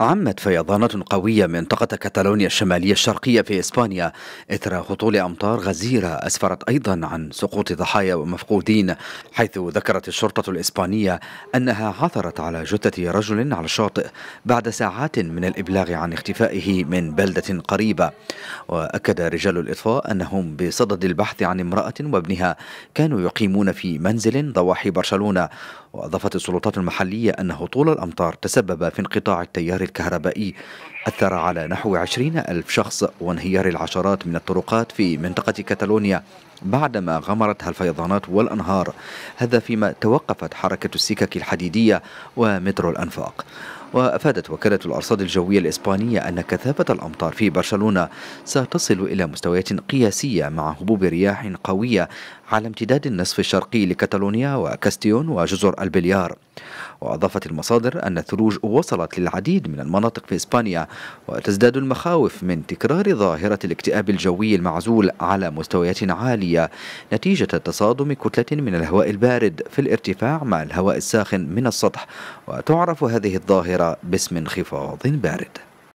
عمت فيضانات قوية منطقة كاتالونيا الشمالية الشرقية في إسبانيا إثر هطول أمطار غزيرة أسفرت أيضا عن سقوط ضحايا ومفقودين حيث ذكرت الشرطة الإسبانية أنها عثرت على جثة رجل على الشاطئ بعد ساعات من الإبلاغ عن اختفائه من بلدة قريبة وأكد رجال الإطفاء أنهم بصدد البحث عن امرأة وابنها كانوا يقيمون في منزل ضواحي برشلونة وأضافت السلطات المحلية أن هطول الأمطار تسبب في انقطاع التيار الكهربائي أثر على نحو عشرين ألف شخص وانهيار العشرات من الطرقات في منطقة كتالونيا بعدما غمرتها الفيضانات والأنهار هذا فيما توقفت حركة السكك الحديدية ومترو الأنفاق وأفادت وكالة الأرصاد الجوية الإسبانية أن كثافة الأمطار في برشلونة ستصل إلى مستويات قياسية مع هبوب رياح قوية على امتداد النصف الشرقي لكتالونيا وكاستيون وجزر البليار وأضافت المصادر أن الثلوج وصلت للعديد من المناطق في إسبانيا وتزداد المخاوف من تكرار ظاهرة الاكتئاب الجوي المعزول على مستويات عالية نتيجة تصادم كتلة من الهواء البارد في الارتفاع مع الهواء الساخن من السطح وتعرف هذه الظاهرة باسم انخفاض بارد